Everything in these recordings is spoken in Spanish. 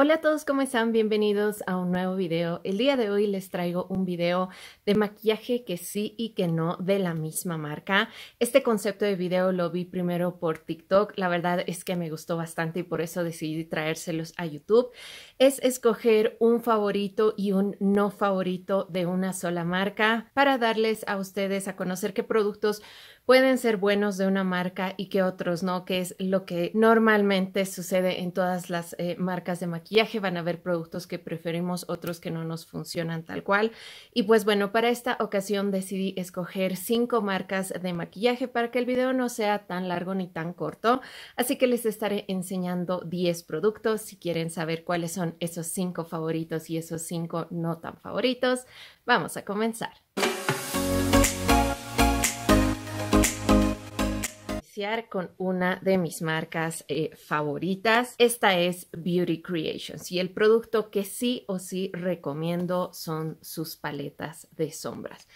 Hola a todos, ¿cómo están? Bienvenidos a un nuevo video. El día de hoy les traigo un video de maquillaje que sí y que no de la misma marca. Este concepto de video lo vi primero por TikTok. La verdad es que me gustó bastante y por eso decidí traérselos a YouTube es escoger un favorito y un no favorito de una sola marca para darles a ustedes a conocer qué productos pueden ser buenos de una marca y que otros no, que es lo que normalmente sucede en todas las eh, marcas de maquillaje. Van a haber productos que preferimos, otros que no nos funcionan tal cual. Y pues bueno, para esta ocasión decidí escoger cinco marcas de maquillaje para que el video no sea tan largo ni tan corto. Así que les estaré enseñando 10 productos. Si quieren saber cuáles son esos cinco favoritos y esos cinco no tan favoritos. Vamos a comenzar. con una de mis marcas eh, favoritas. Esta es Beauty Creations y el producto que sí o sí recomiendo son sus paletas de sombras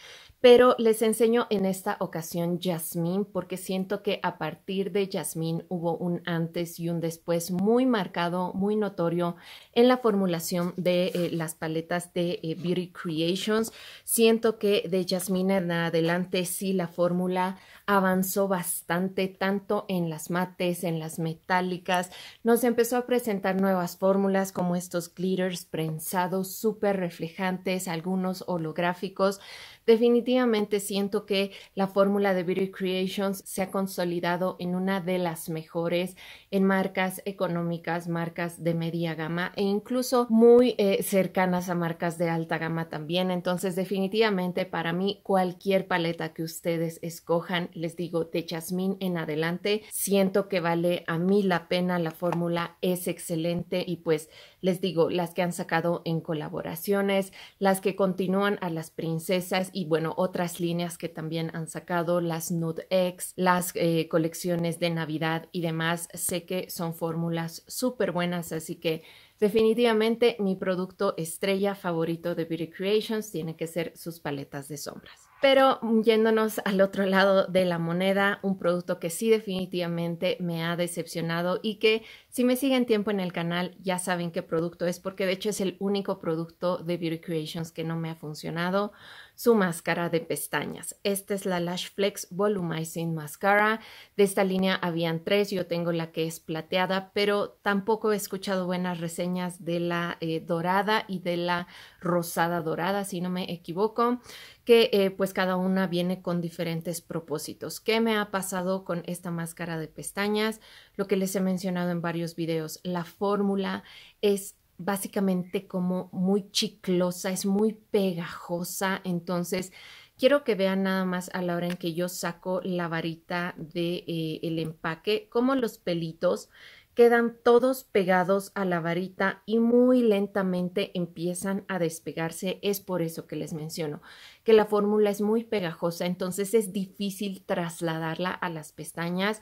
pero les enseño en esta ocasión Jasmine porque siento que a partir de Jasmine hubo un antes y un después muy marcado, muy notorio en la formulación de eh, las paletas de eh, Beauty Creations. Siento que de Jasmine en adelante sí la fórmula avanzó bastante, tanto en las mates, en las metálicas. Nos empezó a presentar nuevas fórmulas como estos glitters prensados súper reflejantes, algunos holográficos. Definitivamente siento que la fórmula de Beauty Creations se ha consolidado en una de las mejores en marcas económicas, marcas de media gama e incluso muy eh, cercanas a marcas de alta gama también. Entonces, definitivamente para mí cualquier paleta que ustedes escojan, les digo, de Jasmine en adelante, siento que vale a mí la pena, la fórmula es excelente y pues les digo, las que han sacado en colaboraciones, las que continúan a las princesas y bueno, otras líneas que también han sacado, las Nude X, las eh, colecciones de Navidad y demás. Sé que son fórmulas súper buenas, así que definitivamente mi producto estrella favorito de Beauty Creations tiene que ser sus paletas de sombras. Pero yéndonos al otro lado de la moneda, un producto que sí definitivamente me ha decepcionado y que si me siguen tiempo en el canal ya saben qué producto es porque de hecho es el único producto de Beauty Creations que no me ha funcionado, su máscara de pestañas. Esta es la Lash Flex Volumizing Mascara. De esta línea habían tres, yo tengo la que es plateada, pero tampoco he escuchado buenas reseñas de la eh, dorada y de la rosada dorada, si no me equivoco que eh, pues cada una viene con diferentes propósitos. ¿Qué me ha pasado con esta máscara de pestañas? Lo que les he mencionado en varios videos, la fórmula es básicamente como muy chiclosa, es muy pegajosa, entonces quiero que vean nada más a la hora en que yo saco la varita del de, eh, el empaque, como los pelitos quedan todos pegados a la varita y muy lentamente empiezan a despegarse. Es por eso que les menciono que la fórmula es muy pegajosa, entonces es difícil trasladarla a las pestañas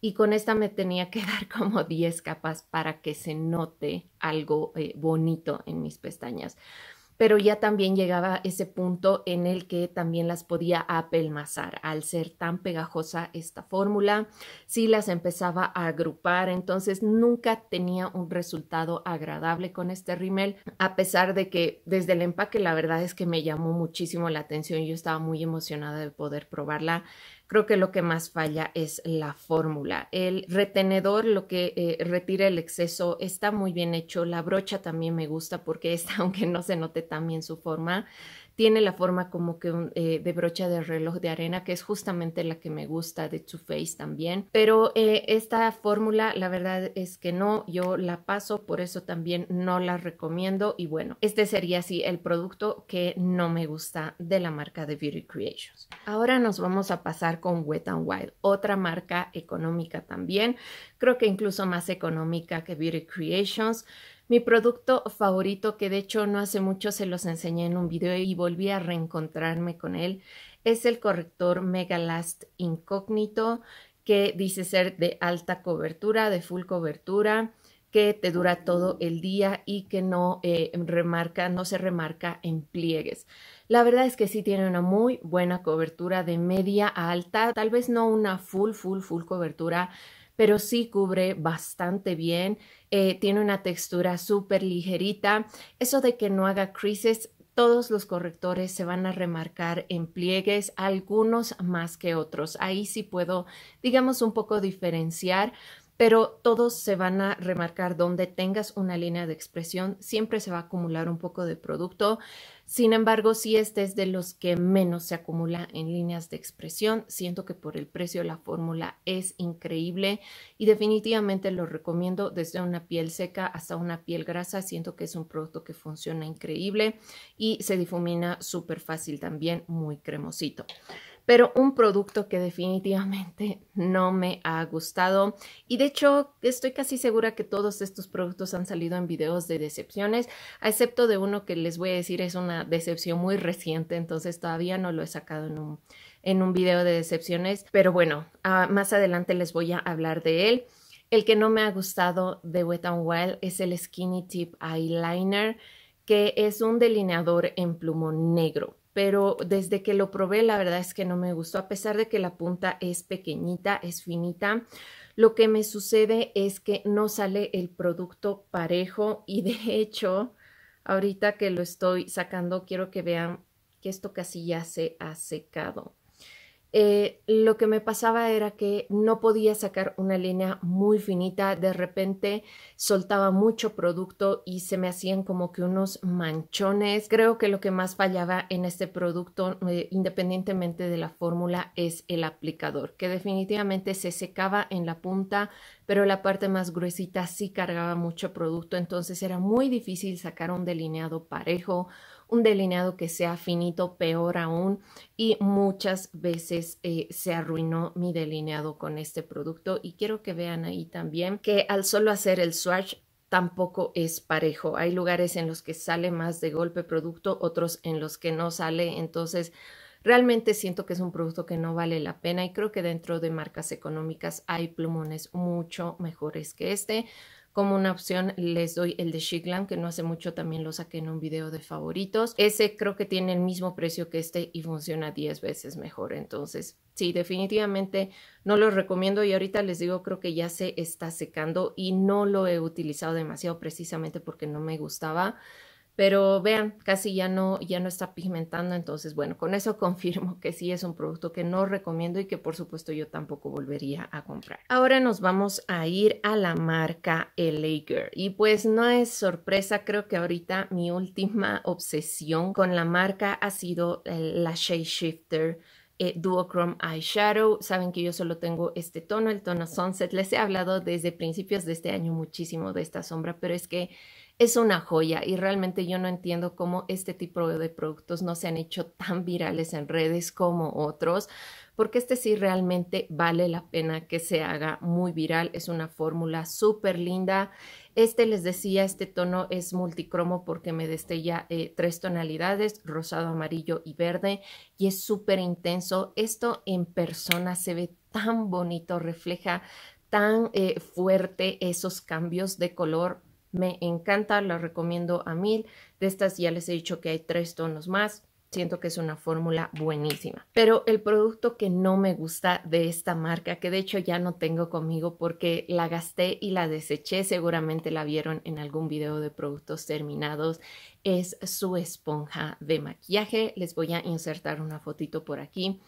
y con esta me tenía que dar como 10 capas para que se note algo eh, bonito en mis pestañas pero ya también llegaba ese punto en el que también las podía apelmazar. Al ser tan pegajosa esta fórmula, Si las empezaba a agrupar, entonces nunca tenía un resultado agradable con este rímel, a pesar de que desde el empaque la verdad es que me llamó muchísimo la atención, yo estaba muy emocionada de poder probarla creo que lo que más falla es la fórmula. El retenedor, lo que eh, retira el exceso, está muy bien hecho. La brocha también me gusta porque esta, aunque no se note también su forma, tiene la forma como que eh, de brocha de reloj de arena, que es justamente la que me gusta de Too Faced también. Pero eh, esta fórmula, la verdad es que no, yo la paso, por eso también no la recomiendo. Y bueno, este sería así el producto que no me gusta de la marca de Beauty Creations. Ahora nos vamos a pasar con Wet n Wild, otra marca económica también creo que incluso más económica que Beauty Creations. Mi producto favorito, que de hecho no hace mucho se los enseñé en un video y volví a reencontrarme con él, es el corrector Megalast Incógnito, que dice ser de alta cobertura, de full cobertura, que te dura todo el día y que no eh, remarca, no se remarca en pliegues. La verdad es que sí tiene una muy buena cobertura de media a alta, tal vez no una full, full, full cobertura pero sí cubre bastante bien. Eh, tiene una textura súper ligerita. Eso de que no haga creases todos los correctores se van a remarcar en pliegues, algunos más que otros. Ahí sí puedo, digamos, un poco diferenciar, pero todos se van a remarcar donde tengas una línea de expresión. Siempre se va a acumular un poco de producto. Sin embargo, si este es de los que menos se acumula en líneas de expresión, siento que por el precio la fórmula es increíble y definitivamente lo recomiendo desde una piel seca hasta una piel grasa. Siento que es un producto que funciona increíble y se difumina súper fácil también, muy cremosito pero un producto que definitivamente no me ha gustado. Y de hecho, estoy casi segura que todos estos productos han salido en videos de decepciones, excepto de uno que les voy a decir es una decepción muy reciente, entonces todavía no lo he sacado en un, video de decepciones. Pero bueno, ah, más adelante les voy a hablar de él. El que no me ha gustado de Wet n Wild es el Skinny Tip Eyeliner, que es un delineador en plumón negro pero desde que lo probé la verdad es que no me gustó, a pesar de que la punta es pequeñita, es finita, lo que me sucede es que no sale el producto parejo y de hecho, ahorita que lo estoy sacando, quiero que vean que esto casi ya se ha secado. Eh, lo que me pasaba era que no podía sacar una línea muy finita, de repente soltaba mucho producto y se me hacían como que unos manchones. Creo que lo que más fallaba en este producto, eh, independientemente de la fórmula, es el aplicador, que definitivamente se secaba en la punta, pero la parte más gruesita sí cargaba mucho producto, entonces era muy difícil sacar un delineado parejo un delineado que sea finito, peor aún. Y muchas veces eh, se arruinó mi delineado con este producto. Y quiero que vean ahí también que al solo hacer el swatch tampoco es parejo. Hay lugares en los que sale más de golpe producto, otros en los que no sale. Entonces, Realmente siento que es un producto que no vale la pena y creo que dentro de marcas económicas hay plumones mucho mejores que este. Como una opción les doy el de Shiglam, que no hace mucho también lo saqué en un video de favoritos. Ese creo que tiene el mismo precio que este y funciona 10 veces mejor. Entonces, sí, definitivamente no lo recomiendo y ahorita les digo, creo que ya se está secando y no lo he utilizado demasiado precisamente porque no me gustaba. Pero vean, casi ya no, ya no está pigmentando, entonces bueno, con eso confirmo que sí es un producto que no recomiendo y que por supuesto yo tampoco volvería a comprar. Ahora nos vamos a ir a la marca LA Girl y pues no es sorpresa, creo que ahorita mi última obsesión con la marca ha sido eh, la Shade Shifter eh, Duochrome Eyeshadow. Saben que yo solo tengo este tono, el tono Sunset. Les he hablado desde principios de este año muchísimo de esta sombra, pero es que es una joya y realmente yo no entiendo cómo este tipo de productos no se han hecho tan virales en redes como otros, porque este sí realmente vale la pena que se haga muy viral. Es una fórmula súper linda. Este les decía, este tono es multicromo porque me destella eh, tres tonalidades, rosado, amarillo y verde, y es súper intenso. Esto en persona se ve tan bonito, refleja tan eh, fuerte esos cambios de color me encanta, la recomiendo a mil. De estas ya les he dicho que hay tres tonos más. Siento que es una fórmula buenísima. Pero el producto que no me gusta de esta marca, que de hecho ya no tengo conmigo porque la gasté y la deseché, seguramente la vieron en algún video de productos terminados, es su esponja de maquillaje. Les voy a insertar una fotito por aquí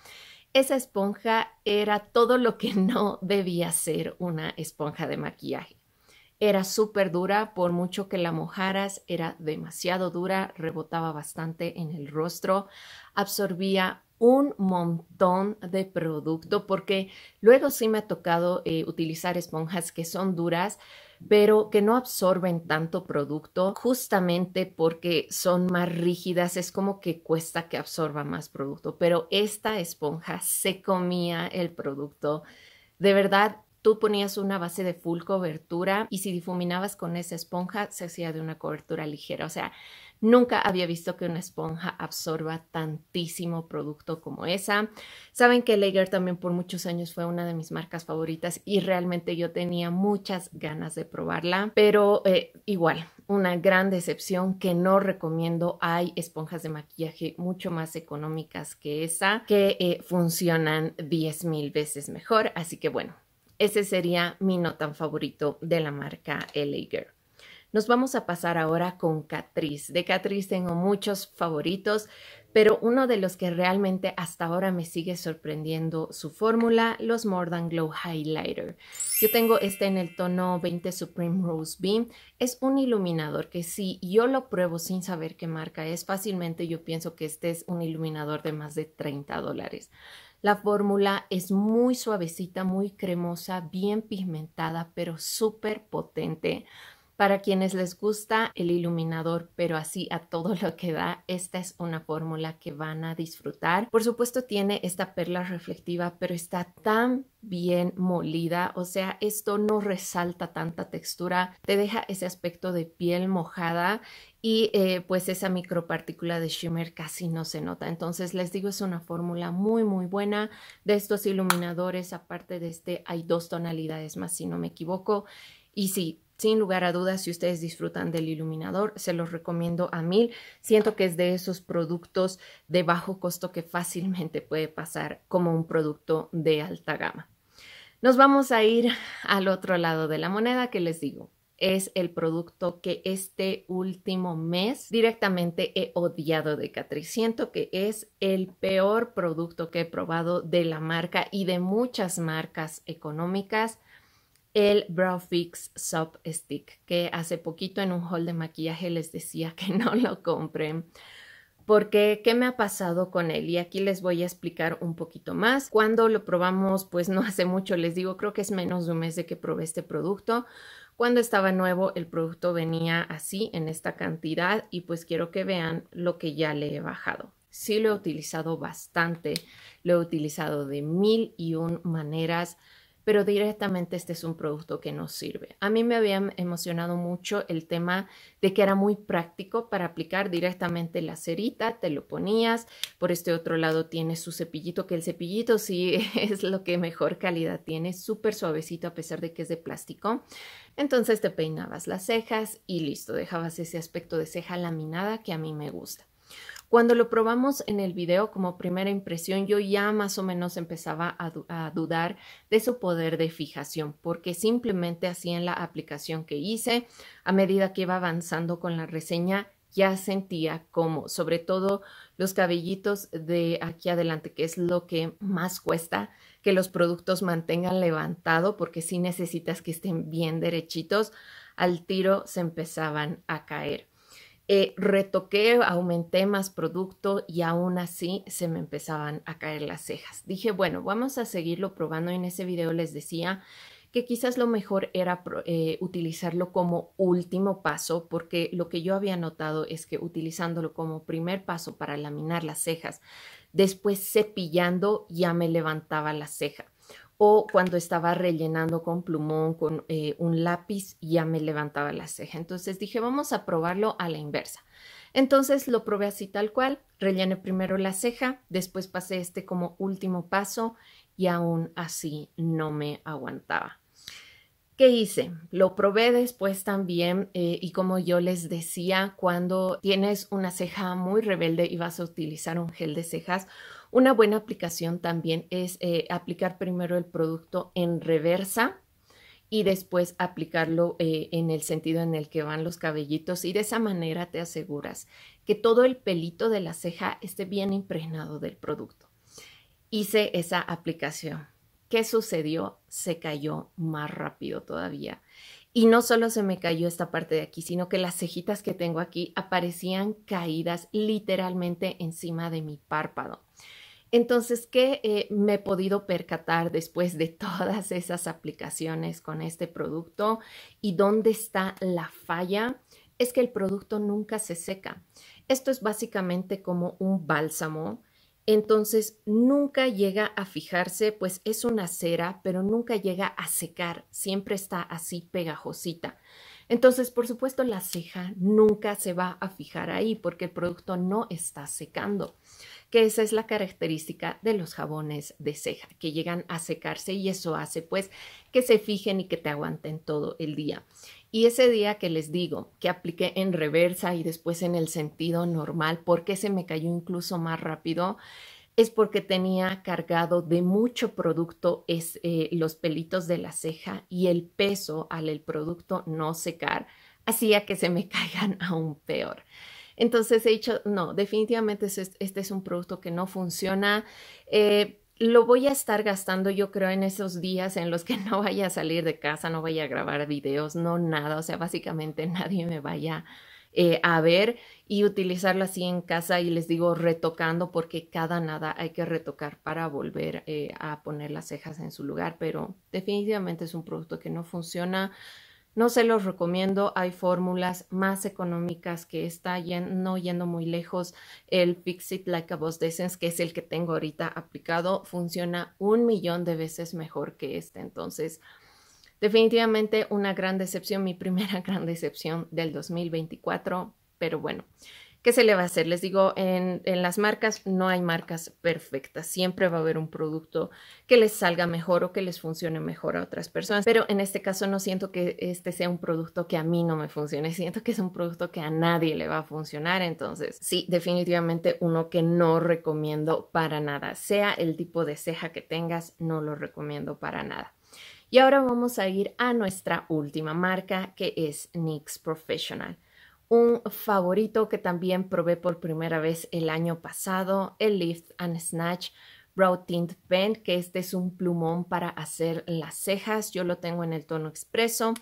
esa esponja era todo lo que no debía ser una esponja de maquillaje. Era súper dura, por mucho que la mojaras, era demasiado dura, rebotaba bastante en el rostro, absorbía un montón de producto porque luego sí me ha tocado eh, utilizar esponjas que son duras pero que no absorben tanto producto justamente porque son más rígidas, es como que cuesta que absorba más producto, pero esta esponja se comía el producto. De verdad, Tú ponías una base de full cobertura y si difuminabas con esa esponja se hacía de una cobertura ligera. O sea, nunca había visto que una esponja absorba tantísimo producto como esa. Saben que Lager también por muchos años fue una de mis marcas favoritas y realmente yo tenía muchas ganas de probarla, pero eh, igual, una gran decepción que no recomiendo. Hay esponjas de maquillaje mucho más económicas que esa que eh, funcionan 10 mil veces mejor. Así que bueno, ese sería mi no tan favorito de la marca LA Nos vamos a pasar ahora con Catrice. De Catrice tengo muchos favoritos, pero uno de los que realmente hasta ahora me sigue sorprendiendo su fórmula, los More Than Glow Highlighter. Yo tengo este en el tono 20 Supreme Rose Beam. Es un iluminador que si yo lo pruebo sin saber qué marca es, fácilmente yo pienso que este es un iluminador de más de 30 dólares. La fórmula es muy suavecita, muy cremosa, bien pigmentada, pero súper potente. Para quienes les gusta el iluminador, pero así a todo lo que da, esta es una fórmula que van a disfrutar. Por supuesto tiene esta perla reflectiva, pero está tan bien molida, o sea, esto no resalta tanta textura, te deja ese aspecto de piel mojada y eh, pues esa micropartícula de shimmer casi no se nota. Entonces les digo, es una fórmula muy muy buena de estos iluminadores, aparte de este hay dos tonalidades más si no me equivoco. Y sí, sin lugar a dudas, si ustedes disfrutan del iluminador, se los recomiendo a mil. Siento que es de esos productos de bajo costo que fácilmente puede pasar como un producto de alta gama. Nos vamos a ir al otro lado de la moneda que les digo. Es el producto que este último mes directamente he odiado de Catrice. Siento que es el peor producto que he probado de la marca y de muchas marcas económicas el Brow Fix Soap Stick, que hace poquito en un haul de maquillaje les decía que no lo compren. Porque, ¿qué me ha pasado con él? Y aquí les voy a explicar un poquito más. Cuando lo probamos, pues no hace mucho, les digo, creo que es menos de un mes de que probé este producto. Cuando estaba nuevo, el producto venía así, en esta cantidad, y pues quiero que vean lo que ya le he bajado. Sí lo he utilizado bastante, lo he utilizado de mil y un maneras pero directamente este es un producto que nos sirve. A mí me había em, emocionado mucho el tema de que era muy práctico para aplicar directamente la cerita, te lo ponías, por este otro lado tiene su cepillito, que el cepillito sí es lo que mejor calidad tiene, súper suavecito a pesar de que es de plástico. Entonces te peinabas las cejas y listo, dejabas ese aspecto de ceja laminada que a mí me gusta. Cuando lo probamos en el video como primera impresión, yo ya más o menos empezaba a, dudar de su poder de fijación, porque simplemente así en la aplicación que hice, a medida que iba avanzando con la reseña, ya sentía como, sobre todo los cabellitos de aquí adelante, que es lo que más cuesta que los productos mantengan levantado, porque si necesitas que estén bien derechitos, al tiro se empezaban a caer. Eh, retoqué, aumenté más producto y aún así se me empezaban a caer las cejas. Dije, bueno, vamos a seguirlo probando. En ese video les decía que quizás lo mejor era eh, utilizarlo como último paso, porque lo que yo había notado es que utilizándolo como primer paso para laminar las cejas, después cepillando ya me levantaba la ceja o cuando estaba rellenando con plumón, con eh, un lápiz, ya me levantaba la ceja. Entonces dije, vamos a probarlo a la inversa. Entonces lo probé así tal cual, rellené primero la ceja, después pasé este como último paso y aún así no me aguantaba. ¿Qué hice? Lo probé después también eh, y como yo les decía, cuando tienes una ceja muy rebelde y vas a utilizar un gel de cejas, una buena aplicación también es eh, aplicar primero el producto en reversa y después aplicarlo eh, en el sentido en el que van los cabellitos y de esa manera te aseguras que todo el pelito de la ceja esté bien impregnado del producto. Hice esa aplicación. ¿Qué sucedió? Se cayó más rápido todavía. Y no solo se me cayó esta parte de aquí, sino que las cejitas que tengo aquí aparecían caídas literalmente encima de mi párpado. Entonces, ¿qué eh, me he podido percatar después de todas esas aplicaciones con este producto? ¿Y dónde está la falla? Es que el producto nunca se seca. Esto es básicamente como un bálsamo. Entonces, nunca llega a fijarse, pues es una cera, pero nunca llega a secar. Siempre está así pegajosita. Entonces, por supuesto, la ceja nunca se va a fijar ahí porque el producto no está secando que esa es la característica de los jabones de ceja, que llegan a secarse y eso hace pues que se fijen y que te aguanten todo el día. Y ese día que les digo que apliqué en reversa y después en el sentido normal, porque se me cayó incluso más rápido, es porque tenía cargado de mucho producto es, eh, los pelitos de la ceja y el peso al el producto no secar hacía que se me caigan aún peor. Entonces he dicho, no, definitivamente este es un producto que no funciona. Eh, lo voy a estar gastando, yo creo, en esos días en los que no vaya a salir de casa, no vaya a grabar videos, no nada, o sea, básicamente nadie me vaya eh, a ver y utilizarlo así en casa y les digo retocando porque cada nada hay que retocar para volver eh, a poner las cejas en su lugar, pero definitivamente es un producto que no funciona. No se los recomiendo, hay fórmulas más económicas que están no yendo muy lejos. El Pixit Like a Boss que es el que tengo ahorita aplicado, funciona un millón de veces mejor que este. Entonces, definitivamente una gran decepción, mi primera gran decepción del 2024, pero bueno. ¿Qué se le va a hacer? Les digo, en, las marcas no hay marcas perfectas. Siempre va a haber un producto que les salga mejor o que les funcione mejor a otras personas. Pero en este caso no siento que este sea un producto que a mí no me funcione. Siento que es un producto que a nadie le va a funcionar. Entonces, sí, definitivamente uno que no recomiendo para nada. Sea el tipo de ceja que tengas, no lo recomiendo para nada. Y ahora vamos a ir a nuestra última marca que es NYX Professional un favorito que también probé por primera vez el año pasado, el Lift and Snatch Brow Tint Pen, que este es un plumón para hacer las cejas. Yo lo tengo en el tono expreso.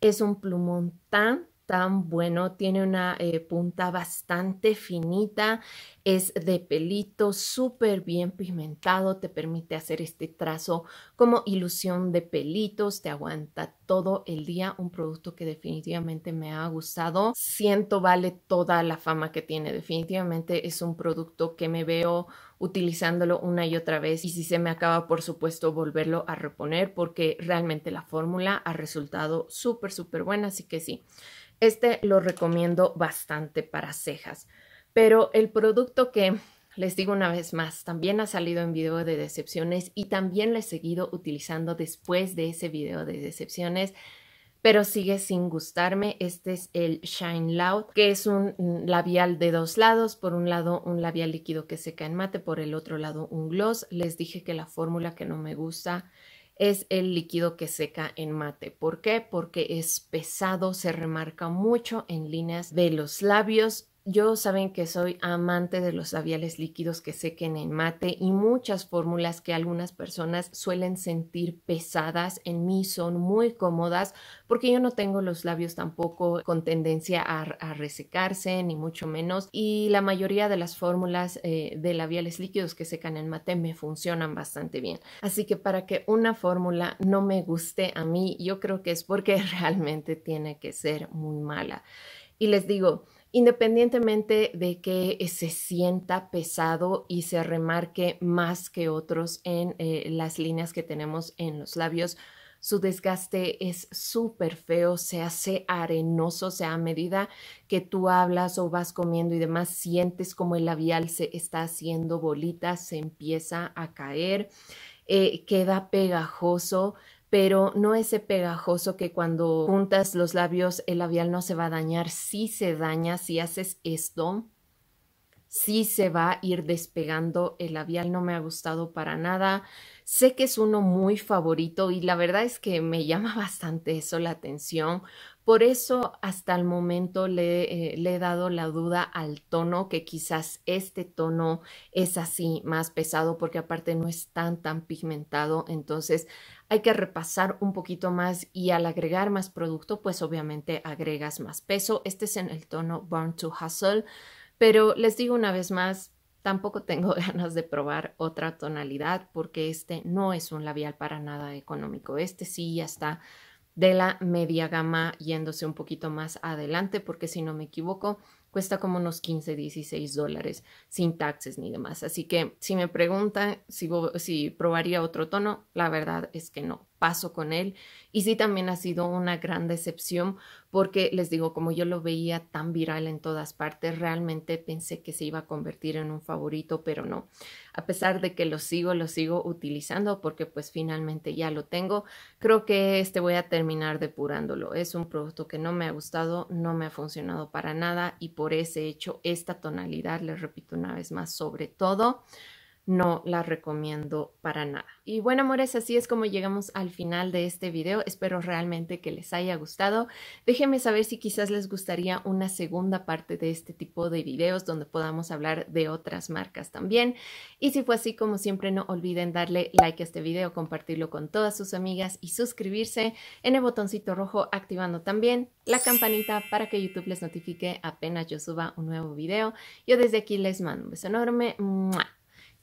Es un plumón tan tan bueno, tiene una eh, punta bastante finita, es de pelito, súper bien pigmentado, te permite hacer este trazo como ilusión de pelitos, te aguanta todo el día, un producto que definitivamente me ha gustado, siento vale toda la fama que tiene, definitivamente es un producto que me veo utilizándolo una y otra vez y si se me acaba por supuesto volverlo a reponer porque realmente la fórmula ha resultado súper súper buena así que sí este lo recomiendo bastante para cejas. Pero el producto que les digo una vez más, también ha salido en video de decepciones y también lo he seguido utilizando después de ese video de decepciones, pero sigue sin gustarme. Este es el Shine Loud, que es un labial de dos lados. Por un lado un labial líquido que seca en mate, por el otro lado un gloss. Les dije que la fórmula que no me gusta es el líquido que seca en mate. ¿Por qué? Porque es pesado, se remarca mucho en líneas de los labios yo saben que soy amante de los labiales líquidos que sequen en mate y muchas fórmulas que algunas personas suelen sentir pesadas en mí son muy cómodas porque yo no tengo los labios tampoco con tendencia a, resecarse ni mucho menos y la mayoría de las fórmulas eh, de labiales líquidos que secan en mate me funcionan bastante bien. Así que para que una fórmula no me guste a mí yo creo que es porque realmente tiene que ser muy mala. Y les digo, independientemente de que eh, se sienta pesado y se remarque más que otros en eh, las líneas que tenemos en los labios. Su desgaste es súper feo, se hace arenoso, o sea, a medida que tú hablas o vas comiendo y demás, sientes como el labial se está haciendo bolita, se empieza a caer, eh, queda pegajoso, pero no ese pegajoso que cuando juntas los labios el labial no se va a dañar. Si sí se daña, si haces esto, sí se va a ir despegando el labial. No me ha gustado para nada. Sé que es uno muy favorito y la verdad es que me llama bastante eso la atención. Por eso hasta el momento le, eh, le, he dado la duda al tono, que quizás este tono es así más pesado porque aparte no es tan tan pigmentado, entonces hay que repasar un poquito más y al agregar más producto, pues obviamente agregas más peso. Este es en el tono burn to Hustle, pero les digo una vez más, tampoco tengo ganas de probar otra tonalidad porque este no es un labial para nada económico. Este sí ya está de la media gama yéndose un poquito más adelante porque si no me equivoco cuesta como unos 15, 16 dólares sin taxes ni demás. Así que si me preguntan si, si probaría otro tono, la verdad es que no paso con él. Y sí, también ha sido una gran decepción porque les digo, como yo lo veía tan viral en todas partes, realmente pensé que se iba a convertir en un favorito, pero no. A pesar de que lo sigo, lo sigo utilizando porque pues finalmente ya lo tengo. Creo que este voy a terminar depurándolo. Es un producto que no me ha gustado, no me ha funcionado para nada y por ese hecho, esta tonalidad, les repito una vez más, sobre todo, no la recomiendo para nada. Y bueno, amores, así es como llegamos al final de este video. Espero realmente que les haya gustado. Déjenme saber si quizás les gustaría una segunda parte de este tipo de videos donde podamos hablar de otras marcas también. Y si fue así, como siempre, no olviden darle like a este video, compartirlo con todas sus amigas y suscribirse en el botoncito rojo activando también la campanita para que YouTube les notifique apenas yo suba un nuevo video. Yo desde aquí les mando un beso enorme